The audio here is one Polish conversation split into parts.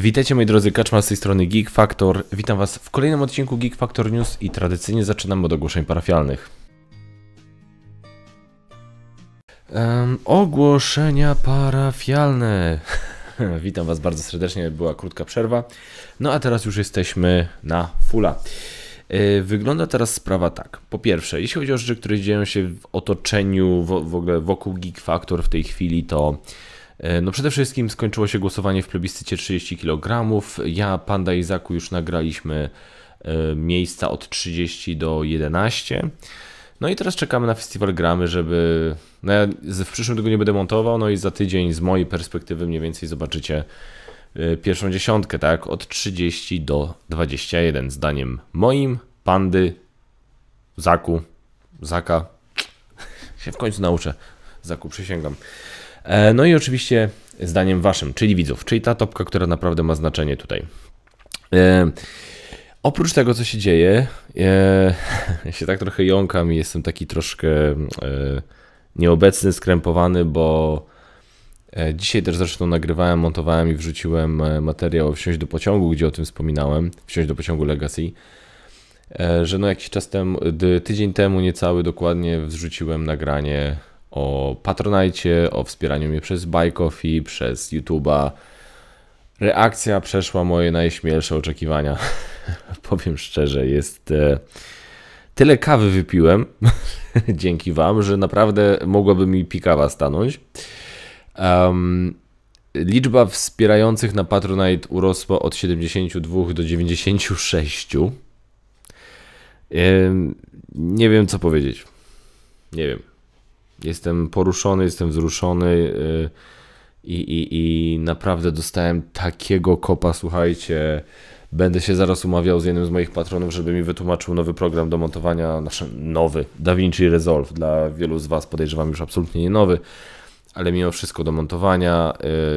Witajcie moi drodzy, Kaczma z tej strony Geek Factor. Witam was w kolejnym odcinku Geek Factor News i tradycyjnie zaczynamy od ogłoszeń parafialnych. Um, ogłoszenia parafialne. Witam was bardzo serdecznie, była krótka przerwa. No a teraz już jesteśmy na fula. E, wygląda teraz sprawa tak. Po pierwsze, jeśli chodzi o rzeczy, które dzieją się w otoczeniu, w, w ogóle wokół Geek Factor w tej chwili, to E, no przede wszystkim skończyło się głosowanie w plebiscycie 30 kg. Ja, Panda i Zaku już nagraliśmy e, miejsca od 30 do 11. No i teraz czekamy na festiwal gramy, żeby. No ja w przyszłym tygodniu będę montował, no i za tydzień z mojej perspektywy mniej więcej zobaczycie e, pierwszą dziesiątkę, tak? Od 30 do 21, zdaniem moim, pandy, zaku, zaka. Się w końcu nauczę. Zaku, przysięgam. E, no i oczywiście zdaniem waszym, czyli widzów, czyli ta topka, która naprawdę ma znaczenie tutaj. E, oprócz tego, co się dzieje, e, ja się tak trochę jąkam i jestem taki troszkę nieobecny, skrępowany, bo dzisiaj też zresztą nagrywałem, montowałem i wrzuciłem materiał Wsiąść do pociągu, gdzie o tym wspominałem, Wsiąść do pociągu Legacy, że no jakiś czas temu, tydzień temu niecały dokładnie wrzuciłem nagranie o Patronajcie, o wspieraniu mnie przez Bajkofi, przez YouTube'a. Reakcja przeszła moje najśmielsze oczekiwania. Powiem szczerze, jest. E, tyle kawy wypiłem dzięki Wam, że naprawdę mogłaby mi pikawa stanąć. Um, liczba wspierających na Patronite urosła od 72 do 96. Um, nie wiem co powiedzieć. Nie wiem. Jestem poruszony, jestem wzruszony y, i, i, i naprawdę dostałem takiego kopa, słuchajcie. Będę się zaraz umawiał z jednym z moich patronów, żeby mi wytłumaczył nowy program do montowania, znaczy nowy, DaVinci Resolve. Dla wielu z Was podejrzewam już absolutnie nie nowy, ale mimo wszystko do montowania.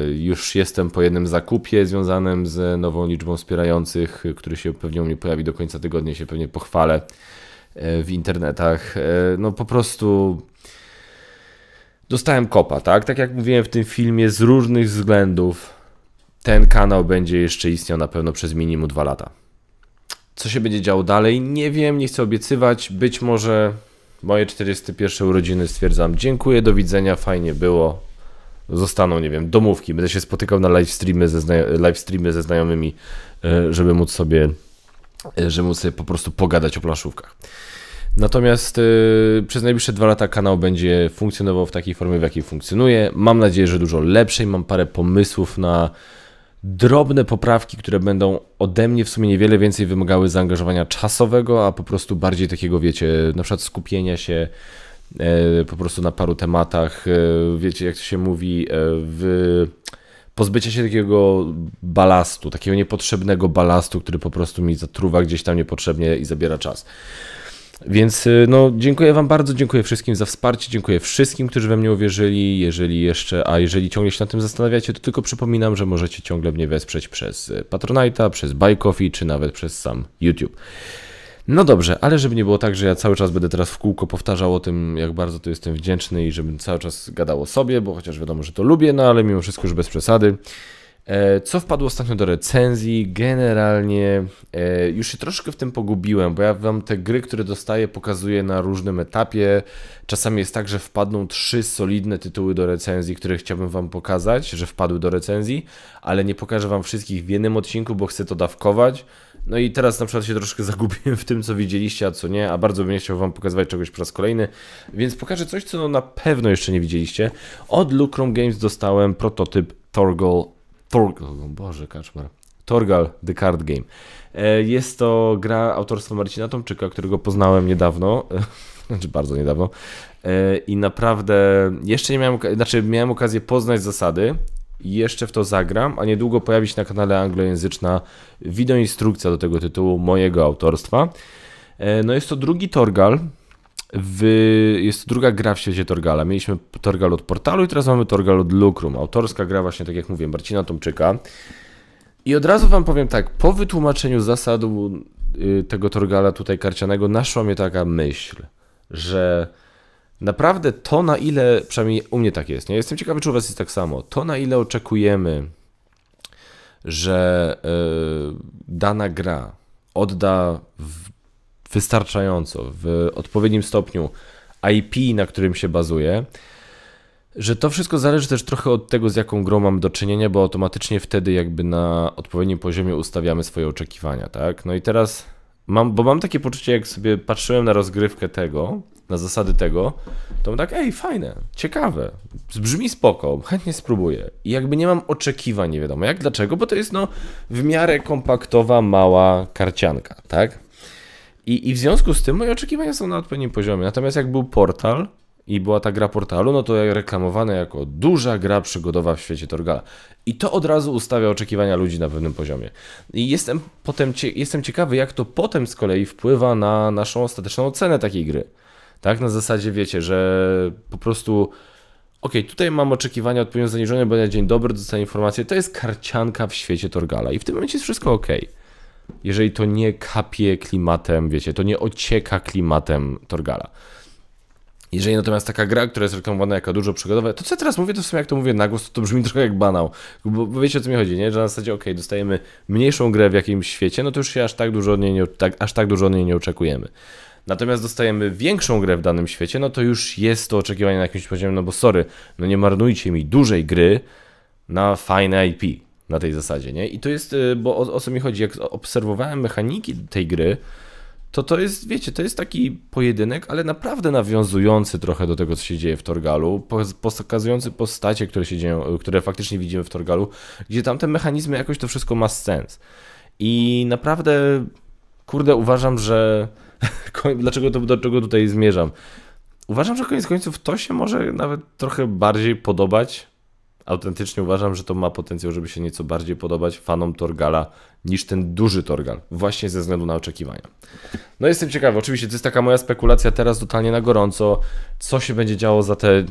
Y, już jestem po jednym zakupie związanym z nową liczbą wspierających, który się pewnie u mnie pojawi do końca tygodnia, się pewnie pochwalę y, w internetach. No po prostu dostałem kopa, tak? Tak jak mówiłem w tym filmie, z różnych względów ten kanał będzie jeszcze istniał na pewno przez minimum dwa lata. Co się będzie działo dalej? Nie wiem, nie chcę obiecywać. Być może moje 41 urodziny stwierdzam. Dziękuję, do widzenia, fajnie było. Zostaną, nie wiem, domówki. Będę się spotykał na live streamy ze, zna live streamy ze znajomymi, e, żeby móc sobie, e, żeby móc sobie po prostu pogadać o planszówkach. Natomiast yy, przez najbliższe dwa lata kanał będzie funkcjonował w takiej formie, w jakiej funkcjonuje. Mam nadzieję, że dużo lepszej. Mam parę pomysłów na drobne poprawki, które będą ode mnie w sumie niewiele więcej wymagały zaangażowania czasowego, a po prostu bardziej takiego, wiecie, na przykład skupienia się yy, po prostu na paru tematach. Yy, wiecie, jak to się mówi, e, w pozbycie się takiego balastu, takiego niepotrzebnego balastu, który po prostu mi zatruwa gdzieś tam niepotrzebnie i zabiera czas. Więc y, no, dziękuję Wam bardzo, dziękuję wszystkim za wsparcie, dziękuję wszystkim, którzy we mnie uwierzyli. Jeżeli jeszcze, a jeżeli ciągle się na tym zastanawiacie, to tylko przypominam, że możecie ciągle mnie wesprzeć przez y, Patronite'a, przez Buy Coffee, czy nawet przez sam YouTube. No dobrze, ale żeby nie było tak, że ja cały czas będę teraz w kółko powtarzał o tym, jak bardzo to jestem wdzięczny i żebym cały czas gadał o sobie, bo chociaż wiadomo, że to lubię, no ale mimo wszystko już bez przesady. E, co wpadło ostatnio do recenzji? Generalnie e, już się troszkę w tym pogubiłem, bo ja wam te gry, które dostaję, pokazuję na różnym etapie. Czasami jest tak, że wpadną trzy solidne tytuły do recenzji, które chciałbym wam pokazać, że wpadły do recenzji, ale nie pokażę wam wszystkich w jednym odcinku, bo chcę to dawkować. No i teraz na przykład się troszkę zagubiłem w tym, co widzieliście, a co nie, a bardzo bym nie chciał wam pokazywać czegoś po raz kolejny, więc pokażę coś, co no na pewno jeszcze nie widzieliście. Od Lucrum Games dostałem prototyp Torgol Torgal, Boże, kaczmar. Torgal The Card Game. E, jest to gra autorstwa Marcina Tomczyka, którego poznałem niedawno, znaczy bardzo niedawno. E, I naprawdę jeszcze nie miałem, znaczy miałem okazję poznać zasady, i jeszcze w to zagram, a niedługo pojawi się na kanale anglojęzyczna instrukcja do tego tytułu mojego autorstwa. E, no jest to drugi Torgal, w, jest druga gra w świecie Torgala. Mieliśmy Torgal od portalu i teraz mamy Torgal od Lukrum. Autorska gra właśnie, tak jak mówiłem, Marcina Tomczyka. I od razu wam powiem tak, po wytłumaczeniu zasad y, tego Torgala tutaj karcianego naszła mnie taka myśl, że naprawdę to na ile, przynajmniej u mnie tak jest, nie? Jestem ciekawy, czy u was jest tak samo, to na ile oczekujemy, że y, dana gra odda w wystarczająco, w odpowiednim stopniu IP, na którym się bazuje, że to wszystko zależy też trochę od tego, z jaką grą mam do czynienia, bo automatycznie wtedy jakby na odpowiednim poziomie ustawiamy swoje oczekiwania, tak? No i teraz mam, bo mam takie poczucie, jak sobie patrzyłem na rozgrywkę tego, na zasady tego, to mam tak, ej, fajne, ciekawe, brzmi spoko, chętnie spróbuję. I jakby nie mam oczekiwań, nie wiadomo jak, dlaczego, bo to jest no w miarę kompaktowa, mała karcianka, tak? I, I w związku z tym moje oczekiwania są na odpowiednim poziomie. Natomiast jak był portal i była ta gra portalu, no to reklamowana jako duża gra przygodowa w świecie Torgala. I to od razu ustawia oczekiwania ludzi na pewnym poziomie. I jestem potem jestem ciekawy, jak to potem z kolei wpływa na naszą ostateczną ocenę takiej gry. Tak, na zasadzie wiecie, że po prostu. OK, tutaj mam oczekiwania odpowiednio zaniżone, bo na dzień dobry dostanę informację, to jest karcianka w świecie Torgala i w tym momencie jest wszystko ok jeżeli to nie kapie klimatem, wiecie, to nie ocieka klimatem Torgala. Jeżeli natomiast taka gra, która jest reklamowana jako dużo przygodowe, to co ja teraz mówię, to w sumie jak to mówię na głos, to, to brzmi trochę jak banał. Bo, bo wiecie o co mi chodzi, nie? Że na zasadzie, ok, dostajemy mniejszą grę w jakimś świecie, no to już się aż tak dużo od niej nie, tak, aż tak dużo od niej nie oczekujemy. Natomiast dostajemy większą grę w danym świecie, no to już jest to oczekiwanie na jakimś poziomie, no bo sorry, no nie marnujcie mi dużej gry na fajne IP na tej zasadzie, nie? I to jest, y, bo o, o co mi chodzi, jak obserwowałem mechaniki tej gry, to to jest, wiecie, to jest taki pojedynek, ale naprawdę nawiązujący trochę do tego, co się dzieje w Torgalu, pokazujący postacie, które się dzieją, y, które faktycznie widzimy w Torgalu, gdzie tam te mechanizmy jakoś to wszystko ma sens. I naprawdę, kurde, uważam, że... Dlaczego to, do czego tutaj zmierzam? Uważam, że koniec końców to się może nawet trochę bardziej podobać autentycznie uważam, że to ma potencjał, żeby się nieco bardziej podobać fanom Torgala niż ten duży Torgal, właśnie ze względu na oczekiwania. No jestem ciekawy, oczywiście to jest taka moja spekulacja teraz totalnie na gorąco, co się będzie działo za te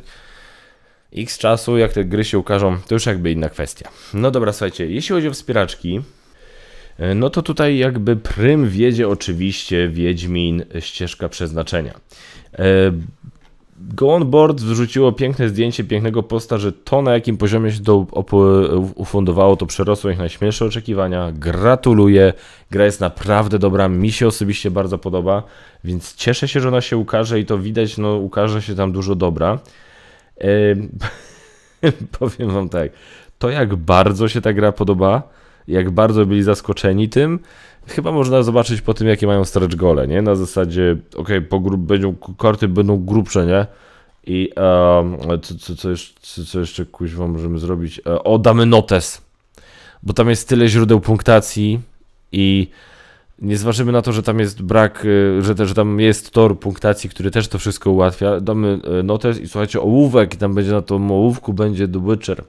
x czasu, jak te gry się ukażą, to już jakby inna kwestia. No dobra, słuchajcie, jeśli chodzi o wspieraczki, e, no to tutaj jakby prym wiedzie oczywiście Wiedźmin Ścieżka Przeznaczenia. E, go On Board wrzuciło piękne zdjęcie pięknego posta, że to na jakim poziomie się to ufundowało, to przerosło ich najśmielsze oczekiwania. Gratuluję, gra jest naprawdę dobra, mi się osobiście bardzo podoba, więc cieszę się, że ona się ukaże i to widać, no ukaże się tam dużo dobra. powiem wam tak, to jak bardzo się ta gra podoba, jak bardzo byli zaskoczeni tym, chyba można zobaczyć po tym, jakie mają stretch gole, nie? Na zasadzie, ok, po będą, korty będą grubsze, nie? I um, co, co, co, jeszcze, co jeszcze kuźwa możemy zrobić? E, o, damy notes, bo tam jest tyle źródeł punktacji i nie zważymy na to, że tam jest brak, e, że, te, że tam jest tor punktacji, który też to wszystko ułatwia. Damy e, notes i słuchajcie, ołówek, tam będzie na tym ołówku będzie The Witcher.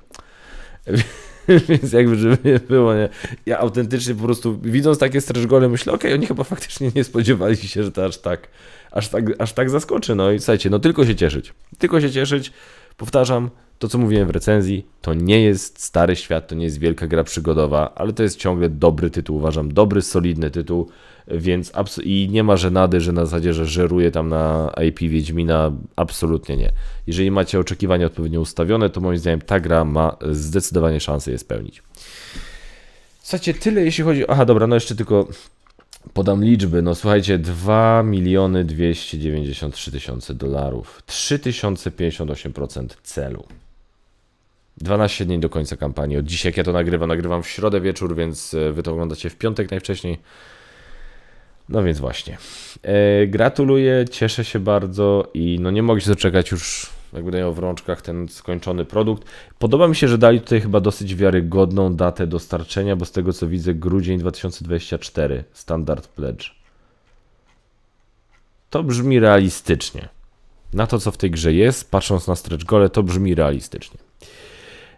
Więc jakby żeby było, nie? Ja autentycznie po prostu widząc takie straż gole myślę, okej, okay, oni chyba faktycznie nie spodziewali się, że to aż tak, aż tak, aż tak zaskoczy. No i słuchajcie, no tylko się cieszyć. Tylko się cieszyć. Powtarzam, to co mówiłem w recenzji, to nie jest stary świat, to nie jest wielka gra przygodowa, ale to jest ciągle dobry tytuł, uważam, dobry, solidny tytuł więc i nie ma żenady, że na zasadzie, że żeruje tam na IP Wiedźmina, absolutnie nie. Jeżeli macie oczekiwania odpowiednio ustawione, to moim zdaniem ta gra ma zdecydowanie szansę je spełnić. Słuchajcie, tyle jeśli chodzi... Aha, dobra, no jeszcze tylko podam liczby. No słuchajcie, 2 miliony 293 tysiące dolarów. 3058% celu. 12 dni do końca kampanii. Od dzisiaj, jak ja to nagrywam, nagrywam w środę wieczór, więc e, wy to oglądacie w piątek najwcześniej. No więc właśnie. E, gratuluję, cieszę się bardzo i no nie mogę się doczekać już jakby dają w rączkach ten skończony produkt. Podoba mi się, że dali tutaj chyba dosyć wiarygodną datę dostarczenia, bo z tego co widzę grudzień 2024 standard pledge. To brzmi realistycznie. Na to co w tej grze jest, patrząc na stretch gole, to brzmi realistycznie.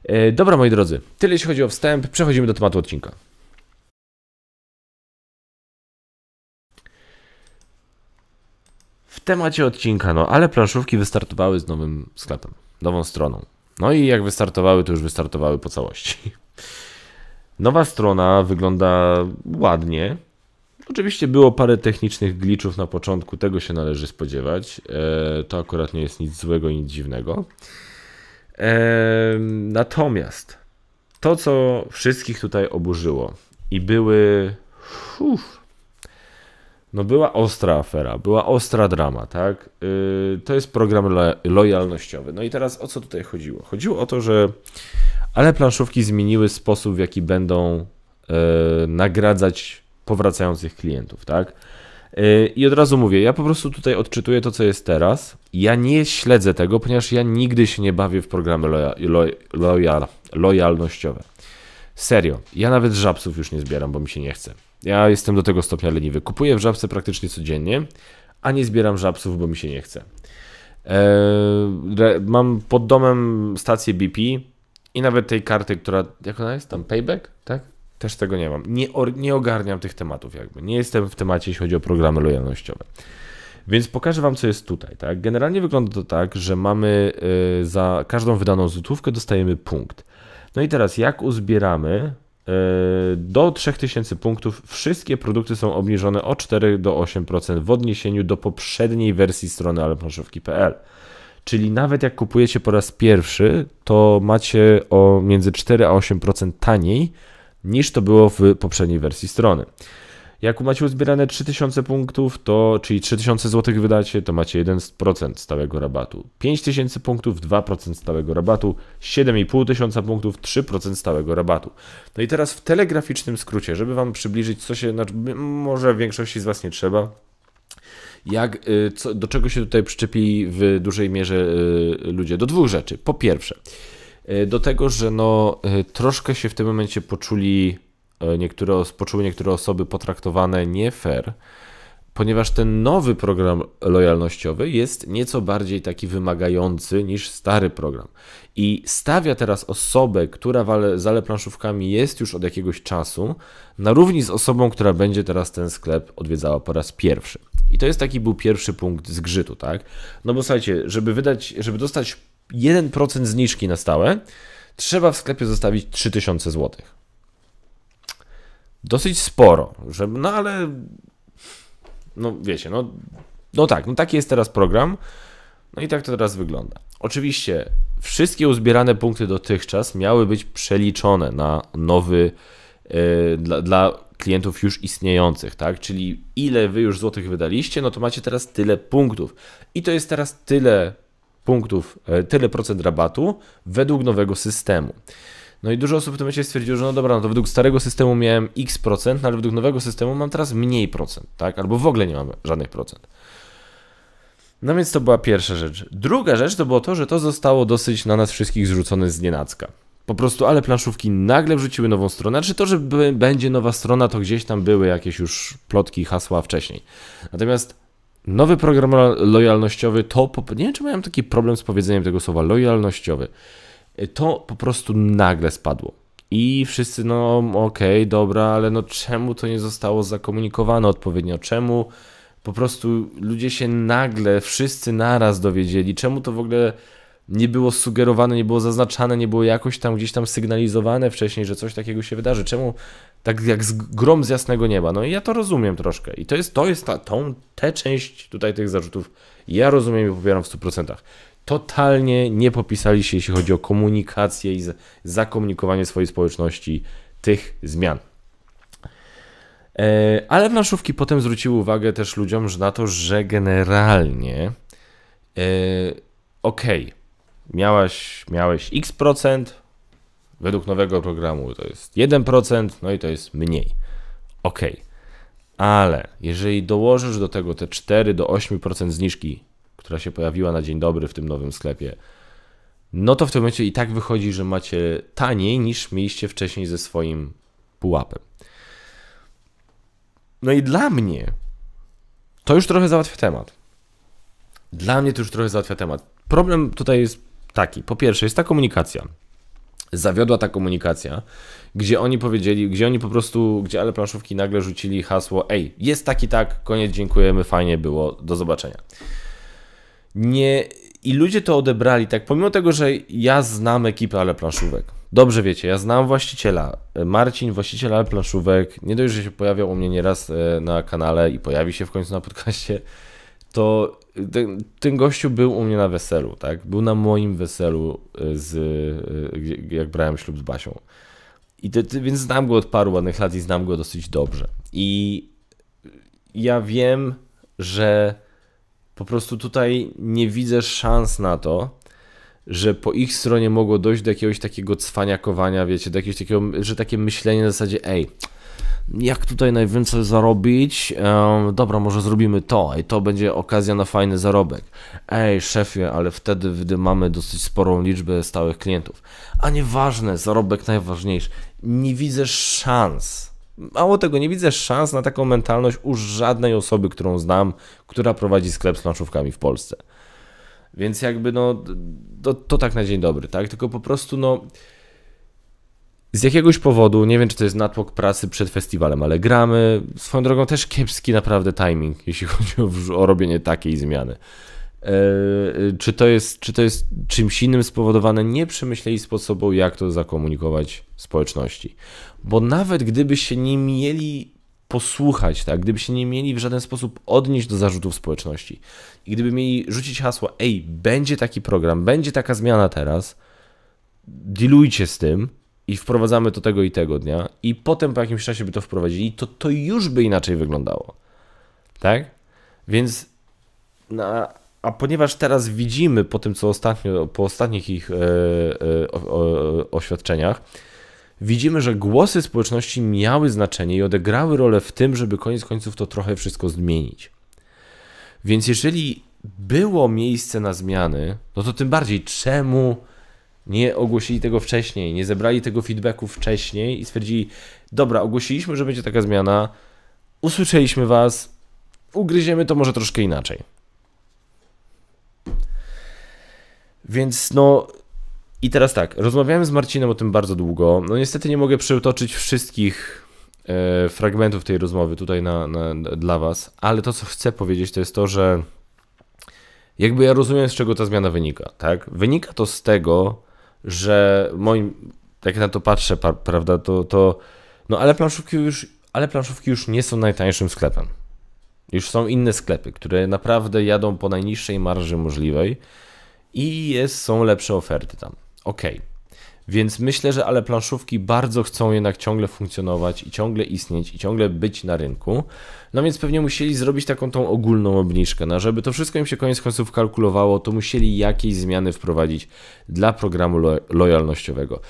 E, dobra moi drodzy, tyle jeśli chodzi o wstęp, przechodzimy do tematu odcinka. temacie odcinka, no ale planszówki wystartowały z nowym sklepem, nową stroną. No i jak wystartowały, to już wystartowały po całości. Nowa strona wygląda ładnie. Oczywiście było parę technicznych glitchów na początku, tego się należy spodziewać. E, to akurat nie jest nic złego, nic dziwnego. E, natomiast to, co wszystkich tutaj oburzyło i były. Uff, no była ostra afera, była ostra drama, tak? Yy, to jest program lo lojalnościowy. No i teraz o co tutaj chodziło? Chodziło o to, że ale planszówki zmieniły sposób, w jaki będą yy, nagradzać powracających klientów, tak? E, I od razu mówię, ja po prostu tutaj odczytuję to, co jest teraz. Ja nie śledzę tego, ponieważ ja nigdy się nie bawię w programy loja loja lojalnościowe. Serio, ja nawet żabsów już nie zbieram, bo mi się nie chce. Ja jestem do tego stopnia leniwy. Kupuję w żabce praktycznie codziennie, a nie zbieram żabców, bo mi się nie chce. Eee, mam pod domem stację BP i nawet tej karty, która, jak ona jest tam, Payback, tak? Też tego nie mam. Nie, nie ogarniam tych tematów jakby. Nie jestem w temacie, jeśli chodzi o programy lojalnościowe. Więc pokażę Wam, co jest tutaj. Tak? Generalnie wygląda to tak, że mamy e, za każdą wydaną złotówkę dostajemy punkt. No i teraz jak uzbieramy E, do 3000 punktów wszystkie produkty są obniżone o 4 do 8% w odniesieniu do poprzedniej wersji strony aleplanszówki.pl. Czyli nawet jak kupujecie po raz pierwszy, to macie o między 4 a 8% taniej niż to było w poprzedniej wersji strony. Jak macie uzbierane 3000 punktów, to czyli 3000 zł wydacie, to macie 1% stałego rabatu. 5000 punktów, 2% stałego rabatu. 7500 punktów, 3% stałego rabatu. No i teraz w telegraficznym skrócie, żeby Wam przybliżyć, co się, znaczy, może większości z Was nie trzeba, jak, y, co, do czego się tutaj przyczepili w dużej mierze y, ludzie? Do dwóch rzeczy. Po pierwsze, y, do tego, że no, troszkę się w tym momencie poczuli E, niektóre, poczuły niektóre osoby potraktowane nie fair, ponieważ ten nowy program lojalnościowy jest nieco bardziej taki wymagający niż stary program. I stawia teraz osobę, która wale, zale planszówkami jest już od jakiegoś czasu, na równi z osobą, która będzie teraz ten sklep odwiedzała po raz pierwszy. I to jest taki był pierwszy punkt zgrzytu, tak? No bo słuchajcie, żeby wydać, żeby dostać 1% zniżki na stałe, trzeba w sklepie zostawić 3000 złotych dosyć sporo, że, no ale no wiecie, no, no tak, no taki jest teraz program. No i tak to teraz wygląda. Oczywiście wszystkie uzbierane punkty dotychczas miały być przeliczone na nowy yy, dla, dla klientów już istniejących, tak? Czyli ile wy już złotych wydaliście, no to macie teraz tyle punktów. I to jest teraz tyle punktów, e, tyle procent rabatu według nowego systemu. No i dużo osób w tym momencie stwierdziło, że no dobra, no to według starego systemu miałem x procent, no ale według nowego systemu mam teraz mniej procent, tak? Albo w ogóle nie mam żadnych procent. No więc to była pierwsza rzecz. Druga rzecz to było to, że to zostało dosyć na nas wszystkich zrzucone z nienacka. Po prostu, ale planszówki nagle wrzuciły nową stronę. Czy znaczy to, że będzie nowa strona, to gdzieś tam były jakieś już plotki, hasła wcześniej. Natomiast nowy program lojalnościowy to. Nie wiem, czy miałem taki problem z powiedzeniem tego słowa lojalnościowy. Y, to po prostu nagle spadło. I wszyscy, no okej, okay, dobra, ale no czemu to nie zostało zakomunikowane odpowiednio? Czemu po prostu ludzie się nagle, wszyscy naraz dowiedzieli? Czemu to w ogóle nie było sugerowane, nie było zaznaczane, nie było jakoś tam gdzieś tam sygnalizowane wcześniej, że coś takiego się wydarzy? Czemu tak jak z grom z jasnego nieba? No i ja to rozumiem troszkę. I to jest, to jest ta, tą, tę część tutaj tych zarzutów ja rozumiem i popieram w 100% totalnie nie popisali się, jeśli chodzi o komunikację i zakomunikowanie swojej społeczności tych zmian. E, ale planszówki potem zwróciły uwagę też ludziom że na to, że generalnie e, okej, okay, miałeś, miałeś x procent, według nowego programu to jest 1%, no i to jest mniej. Okej. Okay. Ale jeżeli dołożysz do tego te 4 do 8% zniżki która się pojawiła na dzień dobry w tym nowym sklepie, no to w tym momencie i tak wychodzi, że macie taniej niż mieliście wcześniej ze swoim pułapem. No i dla mnie to już trochę załatwia temat. Dla mnie to już trochę załatwia temat. Problem tutaj jest taki. Po pierwsze, jest ta komunikacja. Zawiodła ta komunikacja, gdzie oni powiedzieli, gdzie oni po prostu, gdzie ale planszówki nagle rzucili hasło: Ej, jest taki tak, koniec, dziękujemy, fajnie było, do zobaczenia nie. I ludzie to odebrali tak, pomimo tego, że ja znam ekipę ale planszówek. Dobrze wiecie, ja znam właściciela. E, Marcin, właściciel ale planszówek. Nie dość, że się pojawiał u mnie nieraz e, na kanale i pojawi się w końcu na podcaście, to e, ten, ten gościu był u mnie na weselu, tak? Był na moim weselu, z, jak brałem ślub z Basią. I te, te, więc znam go od paru ładnych lat i znam go dosyć dobrze. I ja wiem, że po prostu tutaj nie widzę szans na to, że po ich stronie mogło dojść do jakiegoś takiego cwaniakowania, wiecie, do jakiegoś takiego, że takie myślenie na zasadzie, ej, jak tutaj najwięcej zarobić? dobra, może zrobimy to, i to będzie okazja na fajny zarobek. Ej, szefie, ale wtedy, gdy mamy dosyć sporą liczbę stałych klientów. A nieważne, zarobek najważniejszy. Nie widzę szans Mało tego, nie widzę szans na taką mentalność u żadnej osoby, którą znam, która prowadzi sklep z planszówkami w Polsce. Więc jakby no, to, to tak na dzień dobry, tak? Tylko po prostu no... Z jakiegoś powodu, nie wiem czy to jest natłok pracy przed festiwalem, ale gramy. Swoją drogą też kiepski naprawdę timing, jeśli chodzi o, o robienie takiej zmiany. E, e, czy, to jest, czy to jest czymś innym spowodowane? Nie przemyśleli sposobu, jak to zakomunikować społeczności bo nawet gdyby się nie mieli posłuchać, tak, się nie mieli w żaden sposób odnieść do zarzutów społeczności i gdyby mieli rzucić hasło, ej, będzie taki program, będzie taka zmiana teraz, dilujcie z tym, i wprowadzamy to tego i tego dnia, i potem po jakimś czasie by to wprowadzili, to to już by inaczej wyglądało. Tak? Więc, a ponieważ teraz widzimy po tym, co ostatnio, po ostatnich ich e, e, o, o, oświadczeniach, widzimy, że głosy społeczności miały znaczenie i odegrały rolę w tym, żeby koniec końców to trochę wszystko zmienić. Więc jeżeli było miejsce na zmiany, no to tym bardziej czemu nie ogłosili tego wcześniej, nie zebrali tego feedbacku wcześniej i stwierdzili, dobra, ogłosiliśmy, że będzie taka zmiana, usłyszeliśmy was, ugryziemy to może troszkę inaczej. Więc no, i teraz tak, rozmawiałem z Marcinem o tym bardzo długo. No niestety nie mogę przytoczyć wszystkich e, fragmentów tej rozmowy tutaj na, na, dla Was, ale to, co chcę powiedzieć, to jest to, że jakby ja rozumiem, z czego ta zmiana wynika, tak? Wynika to z tego, że moim, jak na to patrzę, prawda, to, to no ale planszówki już, ale planszówki już nie są najtańszym sklepem. Już są inne sklepy, które naprawdę jadą po najniższej marży możliwej i jest, są lepsze oferty tam. OK. Więc myślę, że ale planszówki bardzo chcą jednak ciągle funkcjonować i ciągle istnieć i ciągle być na rynku. No więc pewnie musieli zrobić taką tą ogólną obniżkę. No, żeby to wszystko im się koniec końców kalkulowało, to musieli jakieś zmiany wprowadzić dla programu lo lojalnościowego.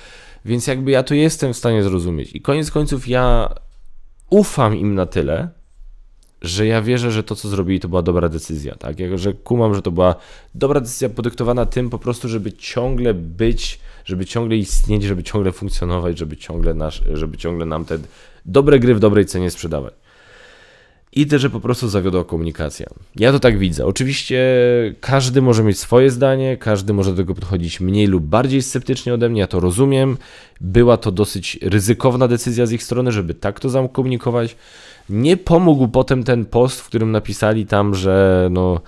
Więc jakby ja to jestem w stanie zrozumieć. I koniec końców ja ufam im na tyle, że ja wierzę, że to, co zrobili, to była dobra decyzja, tak? Ja, że kumam, że to była dobra decyzja podyktowana tym po prostu, żeby ciągle być, żeby ciągle istnieć, żeby ciągle funkcjonować, żeby ciągle, nasz, żeby ciągle nam te dobre gry w dobrej cenie sprzedawać i też, że po prostu zawiodła komunikacja. Ja to tak widzę. Oczywiście każdy może mieć swoje zdanie, każdy może do tego podchodzić mniej lub bardziej sceptycznie ode mnie, ja to rozumiem. Była to dosyć ryzykowna decyzja z ich strony, żeby tak to zakomunikować. Nie pomógł potem ten post, w którym napisali tam, że no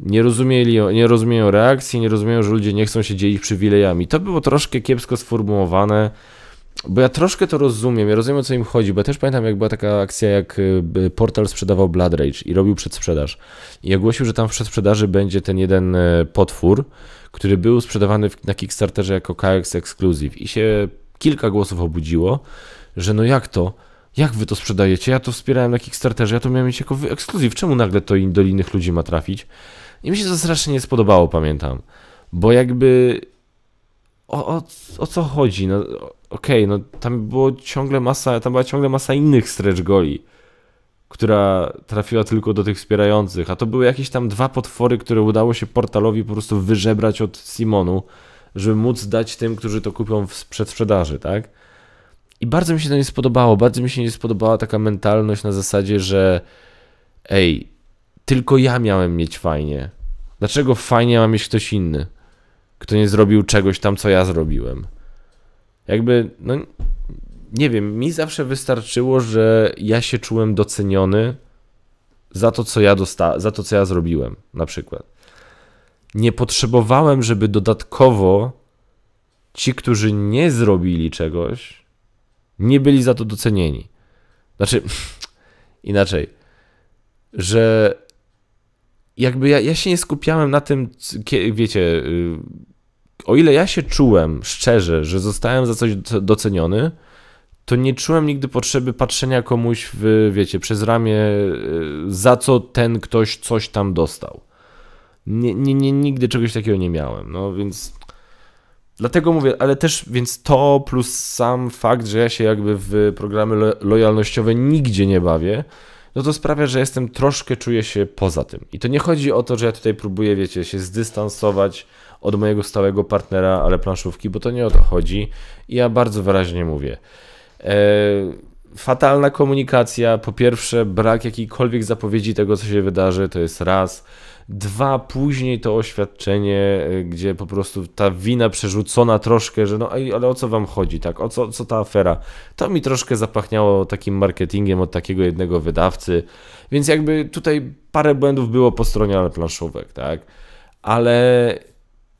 nie, rozumieli, nie rozumieją reakcji, nie rozumieją, że ludzie nie chcą się dzielić przywilejami. To było troszkę kiepsko sformułowane bo ja troszkę to rozumiem, ja rozumiem o co im chodzi, bo ja też pamiętam jak była taka akcja, jak y, Portal sprzedawał Blood Rage i robił przedsprzedaż. I ogłosił, że tam w przedsprzedaży będzie ten jeden e, potwór, który był sprzedawany na Kickstarterze jako KX Exclusive i się kilka głosów obudziło, że no jak to, jak wy to sprzedajecie, ja to wspierałem na Kickstarterze, ja to miałem mieć jako ekskluzyw, czemu nagle to do innych ludzi ma trafić? I mi się to strasznie nie spodobało, pamiętam, bo jakby o, o, o co chodzi, no okej, okay, no tam było ciągle masa, tam była ciągle masa innych stretch goli, która trafiła tylko do tych wspierających, a to były jakieś tam dwa potwory, które udało się portalowi po prostu wyżebrać od Simonu, żeby móc dać tym, którzy to kupią w przedsprzedaży, tak? I bardzo mi się to nie spodobało, bardzo mi się nie spodobała taka mentalność na zasadzie, że ej, tylko ja miałem mieć fajnie. Dlaczego fajnie ma mieć ktoś inny, kto nie zrobił czegoś tam, co ja zrobiłem? jakby, no nie wiem, mi zawsze wystarczyło, że ja się czułem doceniony za to, co ja dosta za to, co ja zrobiłem, na przykład. Nie potrzebowałem, żeby dodatkowo ci, którzy nie zrobili czegoś, nie byli za to docenieni. Znaczy, inaczej, że jakby ja, ja się nie skupiałem na tym, wiecie, y, o ile ja się czułem szczerze, że zostałem za coś doceniony, to nie czułem nigdy potrzeby patrzenia komuś, w, wiecie, przez ramię, y, za co ten ktoś coś tam dostał. Nie, nie, nie, nigdy czegoś takiego nie miałem, no więc dlatego mówię, ale też, więc to plus sam fakt, że ja się jakby w programy lo lojalnościowe nigdzie nie bawię, no to sprawia, że jestem troszkę, czuję się poza tym. I to nie chodzi o to, że ja tutaj próbuję, wiecie, się zdystansować od mojego stałego partnera, ale planszówki, bo to nie o to chodzi. I ja bardzo wyraźnie mówię. E, fatalna komunikacja, po pierwsze, brak jakiejkolwiek zapowiedzi tego, co się wydarzy, to jest raz. Dwa, później to oświadczenie, e, gdzie po prostu ta wina przerzucona troszkę, że no ale o co wam chodzi, tak, o co, co ta afera. To mi troszkę zapachniało takim marketingiem od takiego jednego wydawcy, więc jakby tutaj parę błędów było po stronie planszówek, tak. Ale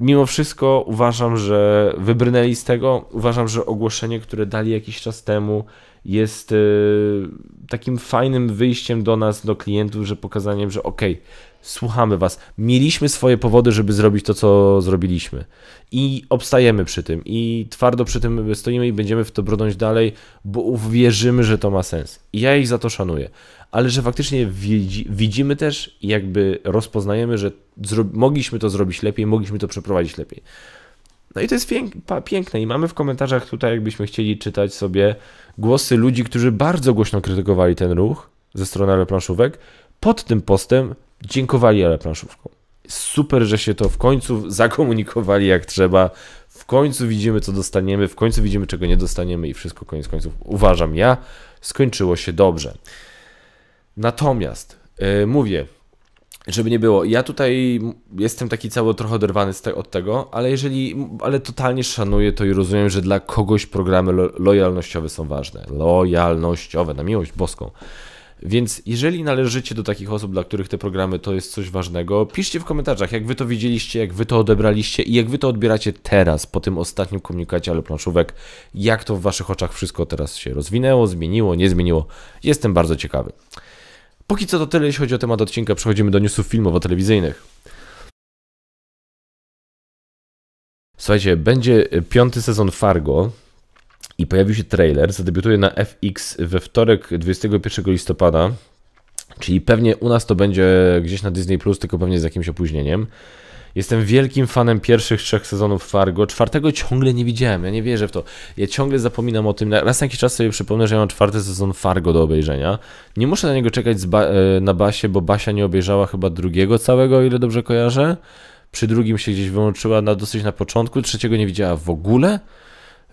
mimo wszystko uważam, że wybrnęli z tego. Uważam, że ogłoszenie, które dali jakiś czas temu, jest y, takim fajnym wyjściem do nas, do klientów, że pokazaniem, że okej, okay, słuchamy Was. Mieliśmy swoje powody, żeby zrobić to, co zrobiliśmy. I obstajemy przy tym, i twardo przy tym stoimy i będziemy w to brnąć dalej, bo uwierzymy, że to ma sens. I ja ich za to szanuję ale że faktycznie widzi, widzimy też, jakby rozpoznajemy, że mogliśmy to zrobić lepiej, mogliśmy to przeprowadzić lepiej. No i to jest piękne i mamy w komentarzach tutaj, jakbyśmy chcieli czytać sobie głosy ludzi, którzy bardzo głośno krytykowali ten ruch ze strony Aleplanszówek, Pod tym postem dziękowali aeroplanszówkom. Super, że się to w końcu zakomunikowali jak trzeba. W końcu widzimy, co dostaniemy, w końcu widzimy, czego nie dostaniemy i wszystko koniec końców, uważam ja, skończyło się dobrze. Natomiast yy, mówię, żeby nie było, ja tutaj jestem taki cały trochę oderwany te, od tego, ale jeżeli, ale totalnie szanuję to i rozumiem, że dla kogoś programy lo, lojalnościowe są ważne. Lojalnościowe, na miłość boską. Więc jeżeli należycie do takich osób, dla których te programy to jest coś ważnego, piszcie w komentarzach, jak wy to widzieliście, jak wy to odebraliście i jak wy to odbieracie teraz, po tym ostatnim komunikacie ale planszówek, jak to w waszych oczach wszystko teraz się rozwinęło, zmieniło, nie zmieniło. Jestem bardzo ciekawy. Póki co to tyle, jeśli chodzi o temat odcinka. Przechodzimy do newsów filmowo-telewizyjnych. Słuchajcie, będzie y, piąty sezon Fargo i pojawił się trailer. Zadebiutuje na FX we wtorek 21 listopada. Czyli pewnie u nas to będzie gdzieś na Disney Plus, tylko pewnie z jakimś opóźnieniem. Jestem wielkim fanem pierwszych trzech sezonów Fargo. Czwartego ciągle nie widziałem, ja nie wierzę w to. Ja ciągle zapominam o tym. Raz na jakiś czas sobie przypomnę, że ja mam czwarty sezon Fargo do obejrzenia. Nie muszę na niego czekać ba e, na Basie, bo Basia nie obejrzała chyba drugiego całego, o ile dobrze kojarzę. Przy drugim się gdzieś wyłączyła na dosyć na początku, trzeciego nie widziała w ogóle.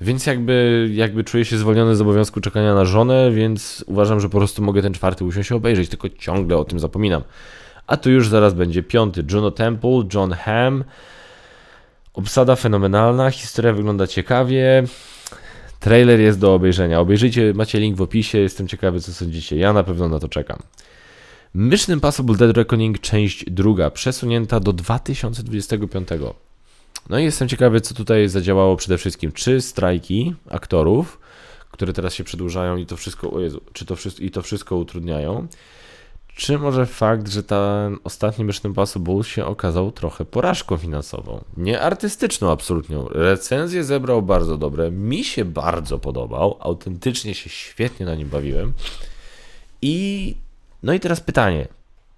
Więc jakby, jakby czuję się zwolniony z obowiązku czekania na żonę, więc uważam, że po prostu mogę ten czwarty usiąść obejrzeć, tylko ciągle o tym zapominam. A tu już zaraz będzie piąty. Juno Temple, John Hamm. Obsada fenomenalna, historia wygląda ciekawie. Trailer jest do obejrzenia. Obejrzyjcie, macie link w opisie. Jestem ciekawy, co sądzicie. Ja na pewno na to czekam. Mission Impossible Dead Reckoning część druga, przesunięta do 2025. No i jestem ciekawy, co tutaj zadziałało przede wszystkim. Czy strajki aktorów, które teraz się przedłużają i to wszystko, Jezu, czy to wszystko, i to wszystko utrudniają czy może fakt, że ten ostatni Mission Impossible się okazał trochę porażką finansową? Nie artystyczną absolutnie. Recenzję zebrał bardzo dobre, mi się bardzo podobał, autentycznie się świetnie na nim bawiłem. I no i teraz pytanie,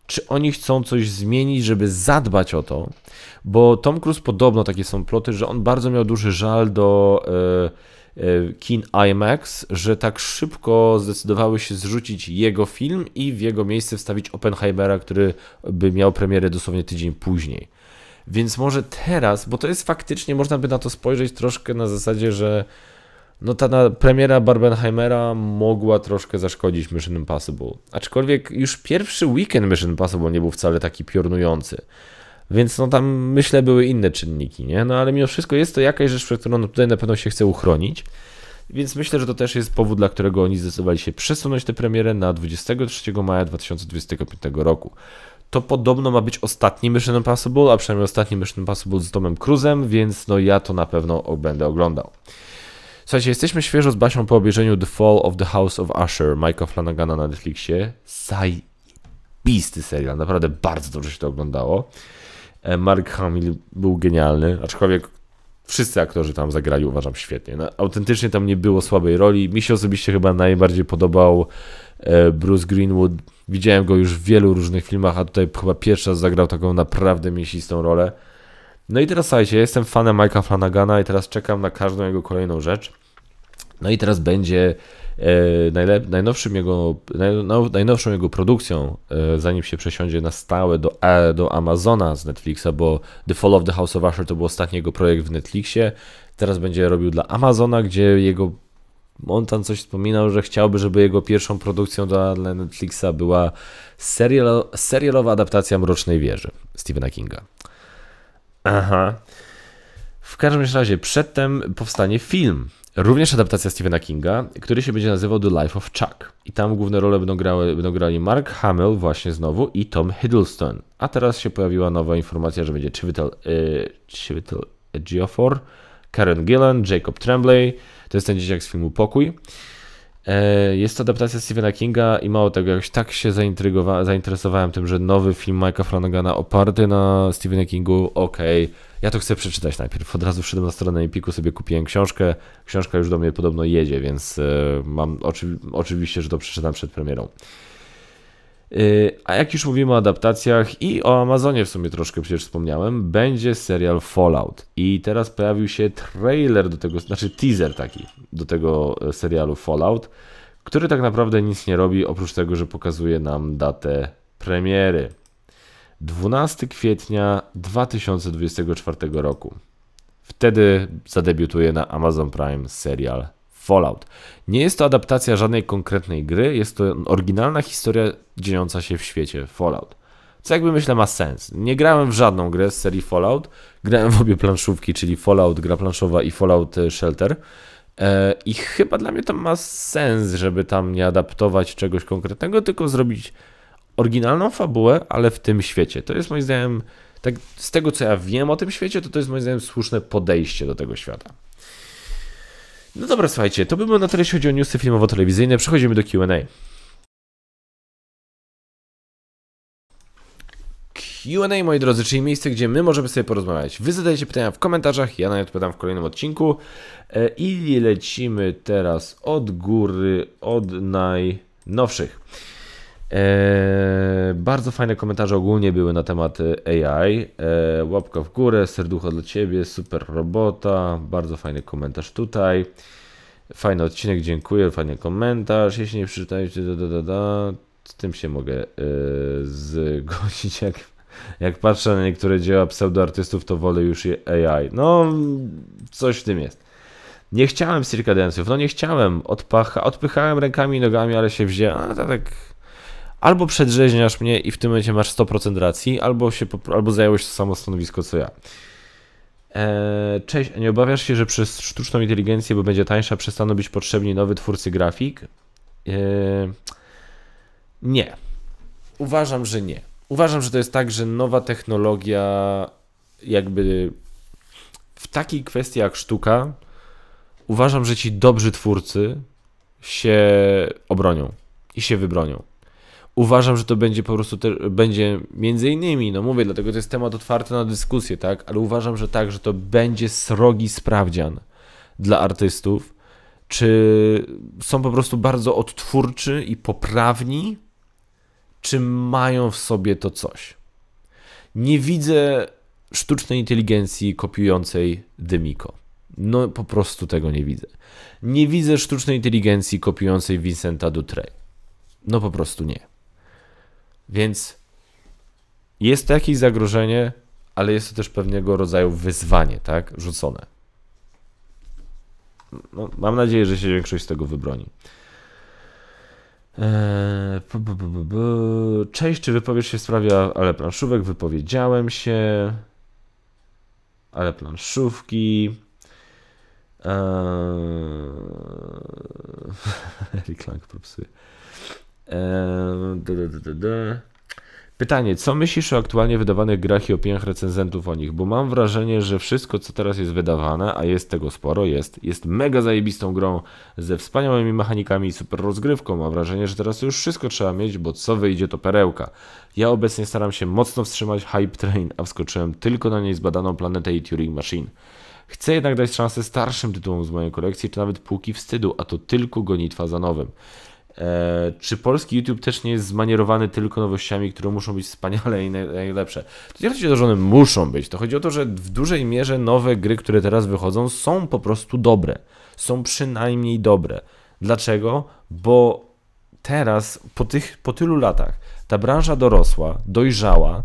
czy oni chcą coś zmienić, żeby zadbać o to? Bo Tom Cruise podobno takie są ploty, że on bardzo miał duży żal do... Yy, E, kin IMAX, że tak szybko zdecydowały się zrzucić jego film i w jego miejsce wstawić Oppenheimera, który by miał premierę dosłownie tydzień później. Więc może teraz, bo to jest faktycznie, można by na to spojrzeć troszkę na zasadzie, że no ta premiera Barbenheimera mogła troszkę zaszkodzić Mission Impossible. Aczkolwiek już pierwszy weekend Mission Impossible nie był wcale taki piornujący. Więc no tam myślę były inne czynniki, nie? No ale mimo wszystko jest to jakaś rzecz, przed którą tutaj na pewno się chce uchronić. Więc myślę, że to też jest powód, dla którego oni zdecydowali się przesunąć tę premierę na 23 maja 2025 roku. To podobno ma być ostatni Mission Impossible, a przynajmniej ostatni Mission Impossible z Tomem Cruzem, więc no ja to na pewno będę oglądał. Słuchajcie, jesteśmy świeżo z Basią po obejrzeniu The Fall of the House of Usher Mike'a Flanagana na Netflixie. Zajebisty serial, naprawdę bardzo dobrze się to oglądało. E, Mark Hamill był genialny, aczkolwiek wszyscy aktorzy tam zagrali, uważam, świetnie. No, autentycznie tam nie było słabej roli. Mi się osobiście chyba najbardziej podobał e, Bruce Greenwood. Widziałem go już w wielu różnych filmach, a tutaj chyba pierwszy raz zagrał taką naprawdę mięsistą rolę. No i teraz słuchajcie, ja jestem fanem Mike'a Flanagana i teraz czekam na każdą jego kolejną rzecz. No i teraz będzie E, najnowszym jego, no, najnowszą jego produkcją, e, zanim się przesiądzie na stałe do, e, do Amazona z Netflixa, bo The Fall of the House of Usher to był ostatni jego projekt w Netflixie. Teraz będzie robił dla Amazona, gdzie jego on tam coś wspominał, że chciałby, żeby jego pierwszą produkcją dla Netflixa była serial, serialowa adaptacja Mrocznej Wieży Stephena Kinga. Aha. W każdym razie przedtem powstanie film Również adaptacja Stephena Kinga, który się będzie nazywał The Life of Chuck. I tam główne role będą, grały, będą grali Mark Hamill właśnie znowu i Tom Hiddleston. A teraz się pojawiła nowa informacja, że będzie Chivital, yy, Chiwetel y, Karen Gillan, Jacob Tremblay. To jest ten dzieciak z filmu Pokój. E, jest to adaptacja Stephena Kinga i mało tego, jakoś tak się zainteresowałem tym, że nowy film Mike'a Flanagana oparty na Stephenie Kingu, okej, okay. ja to chcę przeczytać najpierw. Od razu wszedłem na stronę Empiku, sobie kupiłem książkę. Książka już do mnie podobno jedzie, więc e, mam oczywi oczywiście, że to przeczytam przed premierą. Y, a jak już mówimy o adaptacjach i o Amazonie w sumie troszkę przecież wspomniałem, będzie serial Fallout. I teraz pojawił się trailer do tego, znaczy teaser taki do tego e, serialu Fallout, który tak naprawdę nic nie robi oprócz tego, że pokazuje nam datę premiery. 12 kwietnia 2024 roku. Wtedy zadebiutuje na Amazon Prime serial Fallout. Nie jest to adaptacja żadnej konkretnej gry, jest to oryginalna historia dziejąca się w świecie Fallout. Co jakby myślę ma sens. Nie grałem w żadną grę z serii Fallout. Grałem w obie planszówki, czyli Fallout, gra planszowa i Fallout e, Shelter. E, I chyba dla mnie to ma sens, żeby tam nie adaptować czegoś konkretnego, tylko zrobić oryginalną fabułę, ale w tym świecie. To jest moim zdaniem, tak z tego co ja wiem o tym świecie, to to jest moim zdaniem słuszne podejście do tego świata. No dobra, słuchajcie, to by było na tyle, jeśli chodzi o newsy filmowo-telewizyjne. Przechodzimy do Q&A. Q&A, moi drodzy, czyli miejsce, gdzie my możemy sobie porozmawiać. Wy zadajecie pytania w komentarzach, ja na nie odpowiadam w kolejnym odcinku. E, I lecimy teraz od góry, od najnowszych. Eee, bardzo fajne komentarze ogólnie były na temat e, AI. Eee, łapka w górę, serducho dla ciebie, super robota. Bardzo fajny komentarz tutaj. Fajny odcinek, dziękuję, fajny komentarz. Jeśli nie przeczytaliście, da, da, da, da, z tym się mogę e, zgodzić. Jak, jak patrzę na niektóre dzieła pseudoartystów, to wolę już je AI. No, coś w tym jest. Nie chciałem cirkadence'ów, no nie chciałem. Odpacha, odpychałem rękami i nogami, ale się wzięła tak albo przedrzeźniasz mnie i w tym momencie masz 100% racji, albo, się, albo zająłeś to samo stanowisko co ja. E, cześć, nie obawiasz się, że przez sztuczną inteligencję, bo będzie tańsza, przestaną być potrzebni nowy twórcy grafik? Eee, nie. Uważam, że nie. Uważam, że to jest tak, że nowa technologia jakby w takiej kwestii jak sztuka, uważam, że ci dobrzy twórcy się obronią i się wybronią uważam, że to będzie po prostu, te, będzie między innymi, no mówię, dlatego to jest temat otwarty na dyskusję, tak, ale uważam, że tak, że to będzie srogi sprawdzian dla artystów, czy są po prostu bardzo odtwórczy i poprawni, czy mają w sobie to coś. Nie widzę sztucznej inteligencji kopiującej Dymiko. No po prostu tego nie widzę. Nie widzę sztucznej inteligencji kopiującej Vincenta Dutray. No po prostu nie. Więc jest to jakieś zagrożenie, ale jest to też pewnego rodzaju wyzwanie, tak? Rzucone. No, mam nadzieję, że się większość z tego wybroni. Eee, Cześć, czy wypowiesz się w sprawie ale planszówek? Wypowiedziałem się. Ale planszówki. Eee... Eric Lang propsuje. Pytanie, co myślisz o aktualnie wydawanych grach i opiniach recenzentów o nich? Bo mam wrażenie, że wszystko, co teraz jest wydawane, a jest tego sporo, jest, jest mega zajebistą grą ze wspaniałymi mechanikami i super rozgrywką. Mam wrażenie, że teraz już wszystko trzeba mieć, bo co wyjdzie to perełka. Ja obecnie staram się mocno wstrzymać Hype Train, a wskoczyłem tylko na niej zbadaną planetę i Turing Machine. Chcę jednak dać szansę starszym tytułom z mojej kolekcji, czy nawet półki wstydu, a to tylko gonitwa za nowym. E, czy polski YouTube też nie jest zmanierowany tylko nowościami, które muszą być wspaniale i najlepsze? To nie chodzi o to, że one muszą być. To chodzi o to, że w dużej mierze nowe gry, które teraz wychodzą, są po prostu dobre. Są przynajmniej dobre. Dlaczego? Bo teraz, po, tych, po tylu latach, ta branża dorosła, dojrzała,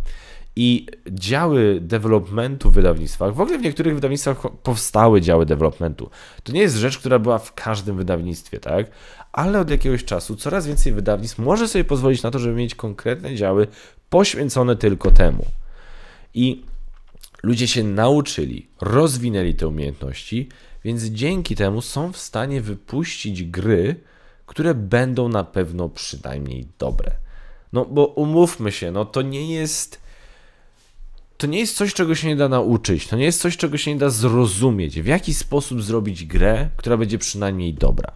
i działy developmentu w wydawnictwach, w ogóle w niektórych wydawnictwach powstały działy developmentu. To nie jest rzecz, która była w każdym wydawnictwie, tak? Ale od jakiegoś czasu coraz więcej wydawnictw może sobie pozwolić na to, żeby mieć konkretne działy poświęcone tylko temu. I ludzie się nauczyli, rozwinęli te umiejętności, więc dzięki temu są w stanie wypuścić gry, które będą na pewno przynajmniej dobre. No bo umówmy się, no to nie jest to nie jest coś, czego się nie da nauczyć, to nie jest coś, czego się nie da zrozumieć. W jaki sposób zrobić grę, która będzie przynajmniej dobra?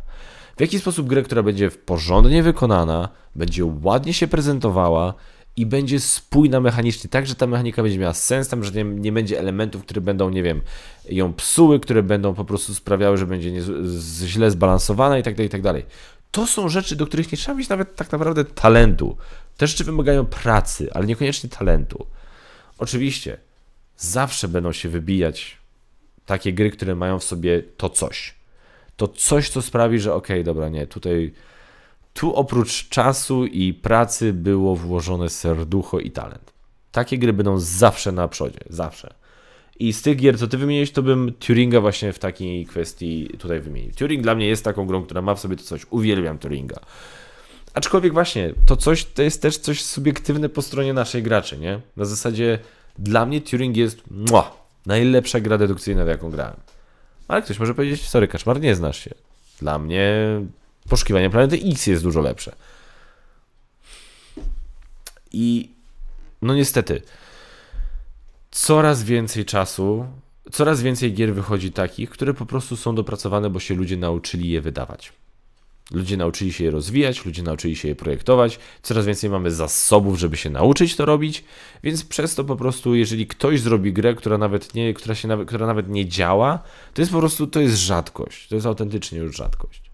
W jaki sposób grę, która będzie porządnie wykonana, będzie ładnie się prezentowała i będzie spójna mechanicznie, tak, że ta mechanika będzie miała sens, tam, że nie, nie będzie elementów, które będą, nie wiem, ją psuły, które będą po prostu sprawiały, że będzie nie, z, źle zbalansowana i tak dalej, i tak dalej. To są rzeczy, do których nie trzeba mieć nawet tak naprawdę talentu. Te rzeczy wymagają pracy, ale niekoniecznie talentu. Oczywiście, zawsze będą się wybijać takie gry, które mają w sobie to coś. To coś, co sprawi, że okej, okay, dobra, nie, tutaj tu oprócz czasu i pracy było włożone serducho i talent. Takie gry będą zawsze na przodzie, zawsze. I z tych gier, co ty wymieniłeś, to bym Turinga właśnie w takiej kwestii tutaj wymienił. Turing dla mnie jest taką grą, która ma w sobie to coś. Uwielbiam Turinga. Aczkolwiek właśnie, to coś to jest też coś subiektywne po stronie naszej graczy, nie? Na zasadzie dla mnie Turing jest mua, najlepsza gra dedukcyjna, w jaką grałem. Ale ktoś może powiedzieć, sorry Kaszmar, nie znasz się. Dla mnie poszukiwanie planety X jest dużo lepsze. I no niestety, coraz więcej czasu, coraz więcej gier wychodzi takich, które po prostu są dopracowane, bo się ludzie nauczyli je wydawać. Ludzie nauczyli się je rozwijać, ludzie nauczyli się je projektować, coraz więcej mamy zasobów, żeby się nauczyć to robić, więc przez to po prostu, jeżeli ktoś zrobi grę, która nawet nie, która się nawet, która nawet nie działa, to jest po prostu, to jest rzadkość, to jest autentycznie już rzadkość.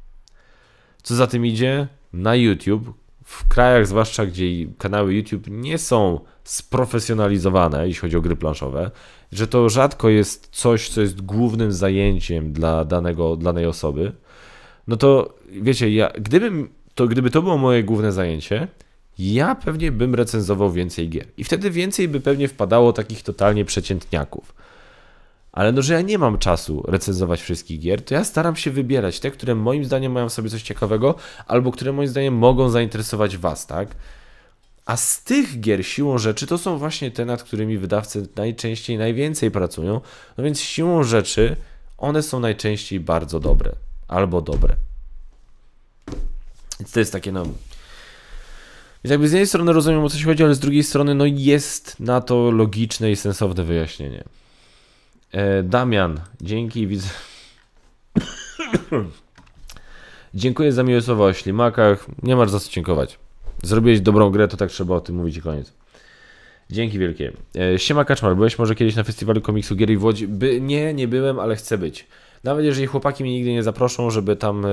Co za tym idzie? Na YouTube, w krajach zwłaszcza, gdzie kanały YouTube nie są sprofesjonalizowane, jeśli chodzi o gry planszowe, że to rzadko jest coś, co jest głównym zajęciem dla danego, danej osoby, no to wiecie, ja, gdybym, to, gdyby to było moje główne zajęcie, ja pewnie bym recenzował więcej gier. I wtedy więcej by pewnie wpadało takich totalnie przeciętniaków. Ale no, że ja nie mam czasu recenzować wszystkich gier, to ja staram się wybierać te, które moim zdaniem mają w sobie coś ciekawego, albo które moim zdaniem mogą zainteresować Was, tak? A z tych gier siłą rzeczy to są właśnie te, nad którymi wydawcy najczęściej najwięcej pracują. No więc siłą rzeczy one są najczęściej bardzo dobre albo dobre. Więc to jest takie no, Więc jakby z jednej strony rozumiem o co się chodzi, ale z drugiej strony no jest na to logiczne i sensowne wyjaśnienie. E, Damian, dzięki, widzę. Dziękuję za miłe słowa o ślimakach. Nie masz za co dziękować. Zrobiłeś dobrą grę, to tak trzeba o tym mówić i koniec. Dzięki wielkie. E, siema Kaczmar, byłeś może kiedyś na festiwalu komiksu gier i Wodzi? By, nie, nie byłem, ale chcę być. Nawet jeżeli chłopaki mnie nigdy nie zaproszą, żeby tam, e,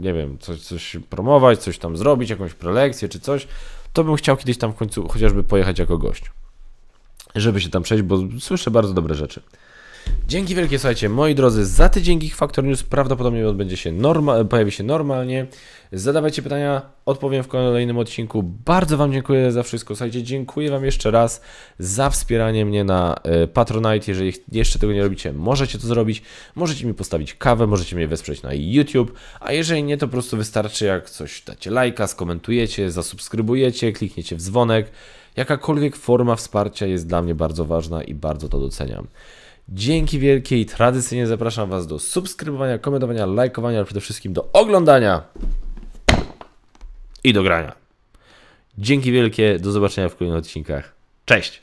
nie wiem, coś, coś promować, coś tam zrobić, jakąś prelekcję czy coś, to bym chciał kiedyś tam w końcu chociażby pojechać jako gość. Żeby się tam przejść, bo słyszę bardzo dobre rzeczy. Dzięki wielkie, słuchajcie, moi drodzy, za tydzień Geek Factor News prawdopodobnie odbędzie się norma, pojawi się normalnie. Zadawajcie pytania, odpowiem w kolejnym odcinku. Bardzo Wam dziękuję za wszystko, słuchajcie, dziękuję Wam jeszcze raz za wspieranie mnie na e, Patronite. Jeżeli jeszcze tego nie robicie, możecie to zrobić. Możecie mi postawić kawę, możecie mnie wesprzeć na YouTube, a jeżeli nie, to po prostu wystarczy jak coś dacie lajka, skomentujecie, zasubskrybujecie, klikniecie w dzwonek. Jakakolwiek forma wsparcia jest dla mnie bardzo ważna i bardzo to doceniam. Dzięki wielkie i tradycyjnie zapraszam Was do subskrybowania, komentowania, lajkowania, ale przede wszystkim do oglądania i do grania. Dzięki wielkie, do zobaczenia w kolejnych odcinkach. Cześć!